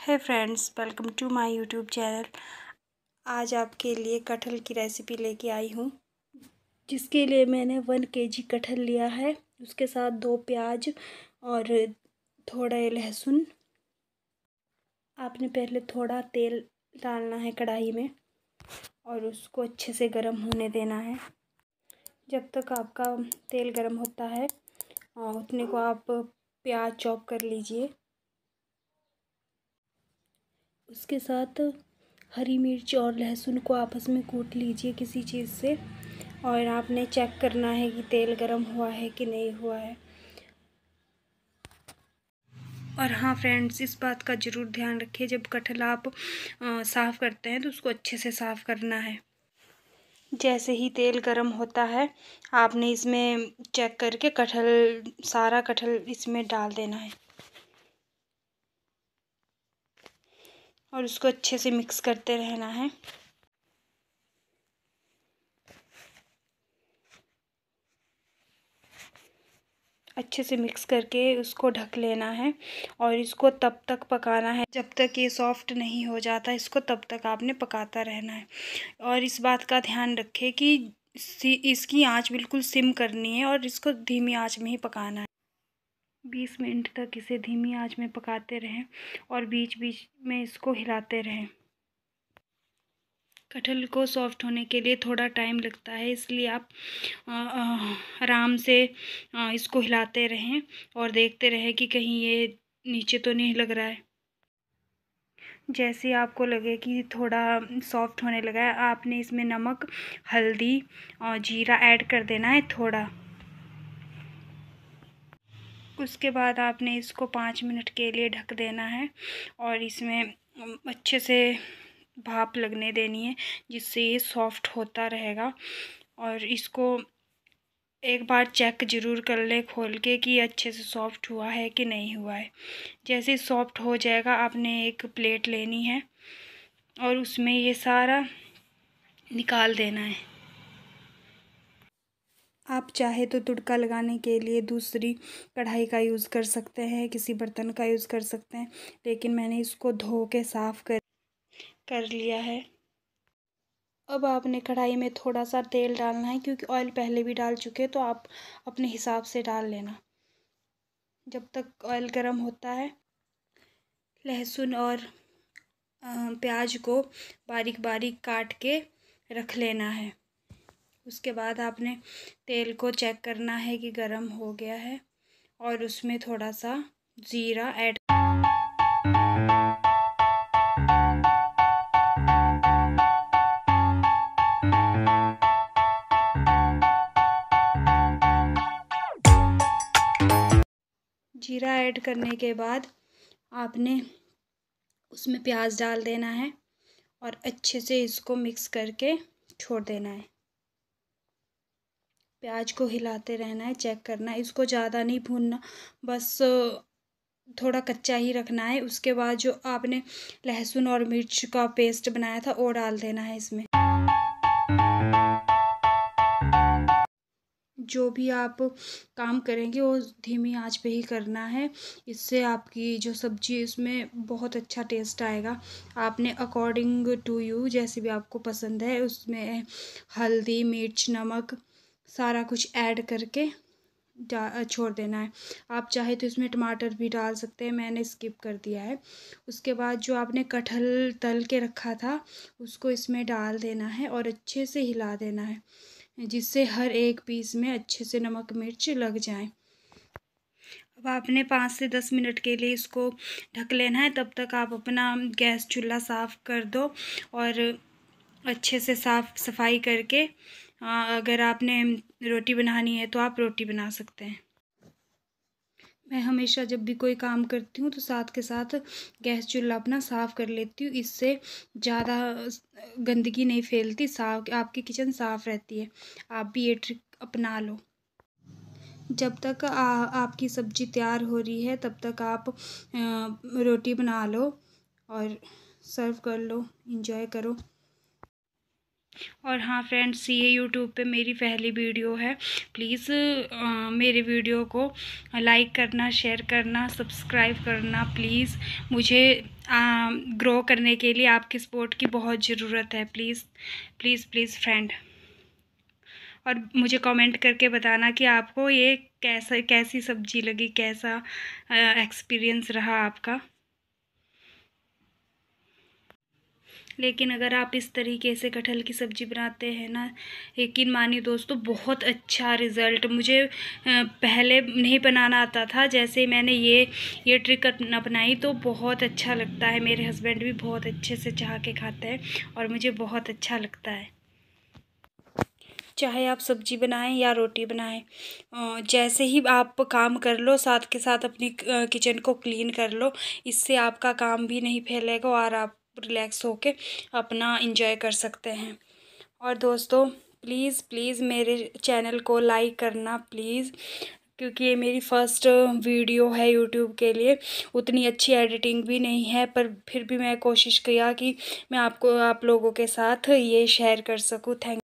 है friends welcome to my YouTube channel आज आपके लिए कटहल की रेसिपी लेके आई हूँ जिसके लिए मैंने वन केजी कटहल लिया है उसके साथ दो प्याज और थोड़ा लहसुन आपने पहले थोड़ा तेल डालना है कढ़ाई में और उसको अच्छे से गर्म होने देना है जब तक आपका तेल गर्म होता है उतने को आप प्याज चॉप कर लीजिए उसके साथ हरी मिर्च और लहसुन को आपस में कूट लीजिए किसी चीज़ से और आपने चेक करना है कि तेल गरम हुआ है कि नहीं हुआ है और हाँ फ्रेंड्स इस बात का ज़रूर ध्यान रखिए जब कटहल आप साफ़ करते हैं तो उसको अच्छे से साफ़ करना है जैसे ही तेल गरम होता है आपने इसमें चेक करके कटहल सारा कटहल इसमें डाल देना है और उसको अच्छे से मिक्स करते रहना है अच्छे से मिक्स करके उसको ढक लेना है और इसको तब तक पकाना है जब तक ये सॉफ्ट नहीं हो जाता इसको तब तक आपने पकाता रहना है और इस बात का ध्यान रखें कि इसकी आंच बिल्कुल सिम करनी है और इसको धीमी आंच में ही पकाना है बीस मिनट तक इसे धीमी आंच में पकाते रहें और बीच बीच में इसको हिलाते रहें कटहल को सॉफ्ट होने के लिए थोड़ा टाइम लगता है इसलिए आप आराम से आ, इसको हिलाते रहें और देखते रहें कि कहीं ये नीचे तो नहीं लग रहा है जैसे आपको लगे कि थोड़ा सॉफ्ट होने लगा है आपने इसमें नमक हल्दी और जीरा ऐड कर देना है थोड़ा उसके बाद आपने इसको पाँच मिनट के लिए ढक देना है और इसमें अच्छे से भाप लगने देनी है जिससे ये सॉफ्ट होता रहेगा और इसको एक बार चेक ज़रूर कर ले खोल के कि अच्छे से सॉफ्ट हुआ है कि नहीं हुआ है जैसे सॉफ्ट हो जाएगा आपने एक प्लेट लेनी है और उसमें ये सारा निकाल देना है आप चाहे तो तुड़का लगाने के लिए दूसरी कढ़ाई का यूज़ कर सकते हैं किसी बर्तन का यूज़ कर सकते हैं लेकिन मैंने इसको धो के साफ़ कर कर लिया है अब आपने कढ़ाई में थोड़ा सा तेल डालना है क्योंकि ऑयल पहले भी डाल चुके तो आप अपने हिसाब से डाल लेना जब तक ऑयल गर्म होता है लहसुन और प्याज को बारीक बारीक काट के रख लेना है उसके बाद आपने तेल को चेक करना है कि गर्म हो गया है और उसमें थोड़ा सा ज़ीरा ऐड जीरा ऐड करने के बाद आपने उसमें प्याज डाल देना है और अच्छे से इसको मिक्स करके छोड़ देना है प्याज को हिलाते रहना है चेक करना है इसको ज़्यादा नहीं भूनना बस थोड़ा कच्चा ही रखना है उसके बाद जो आपने लहसुन और मिर्च का पेस्ट बनाया था वो डाल देना है इसमें जो भी आप काम करेंगे वो धीमी आंच पे ही करना है इससे आपकी जो सब्ज़ी इसमें बहुत अच्छा टेस्ट आएगा आपने अकॉर्डिंग टू यू जैसे भी आपको पसंद है उसमें हल्दी मिर्च नमक सारा कुछ ऐड करके छोड़ देना है आप चाहे तो इसमें टमाटर भी डाल सकते हैं मैंने स्किप कर दिया है उसके बाद जो आपने कटहल तल के रखा था उसको इसमें डाल देना है और अच्छे से हिला देना है जिससे हर एक पीस में अच्छे से नमक मिर्च लग जाए अब आपने पाँच से दस मिनट के लिए इसको ढक लेना है तब तक आप अपना गैस चूल्हा साफ़ कर दो और अच्छे से साफ़ सफाई करके हाँ, अगर आपने रोटी बनानी है तो आप रोटी बना सकते हैं मैं हमेशा जब भी कोई काम करती हूँ तो साथ के साथ गैस चूल्हा अपना साफ़ कर लेती हूँ इससे ज़्यादा गंदगी नहीं फैलती साफ आपकी किचन साफ़ रहती है आप भी ये ट्रिक अपना लो जब तक आ, आपकी सब्ज़ी तैयार हो रही है तब तक आप आ, रोटी बना लो और सर्व कर लो इंजॉय करो और हाँ फ्रेंड्स ये यूट्यूब पे मेरी पहली वीडियो है प्लीज़ मेरे वीडियो को लाइक करना शेयर करना सब्सक्राइब करना प्लीज़ मुझे आ, ग्रो करने के लिए आपकी सपोर्ट की बहुत ज़रूरत है प्लीज़ प्लीज़ प्लीज़ फ्रेंड और मुझे कमेंट करके बताना कि आपको ये कैसा कैसी सब्जी लगी कैसा एक्सपीरियंस रहा आपका लेकिन अगर आप इस तरीके से कटहल की सब्ज़ी बनाते हैं ना यकीन मानिए दोस्तों बहुत अच्छा रिज़ल्ट मुझे पहले नहीं बनाना आता था जैसे मैंने ये ये ट्रिक अपनाई तो बहुत अच्छा लगता है मेरे हस्बैंड भी बहुत अच्छे से चाह के खाते हैं और मुझे बहुत अच्छा लगता है चाहे आप सब्जी बनाएं या रोटी बनाएं जैसे ही आप काम कर लो साथ के साथ अपनी किचन को क्लीन कर लो इससे आपका काम भी नहीं फैलेगा और आप रिलैक्स होके अपना इंजॉय कर सकते हैं और दोस्तों प्लीज़ प्लीज़ मेरे चैनल को लाइक करना प्लीज़ क्योंकि ये मेरी फ़र्स्ट वीडियो है यूट्यूब के लिए उतनी अच्छी एडिटिंग भी नहीं है पर फिर भी मैं कोशिश किया कि मैं आपको आप लोगों के साथ ये शेयर कर सकूँ थैंक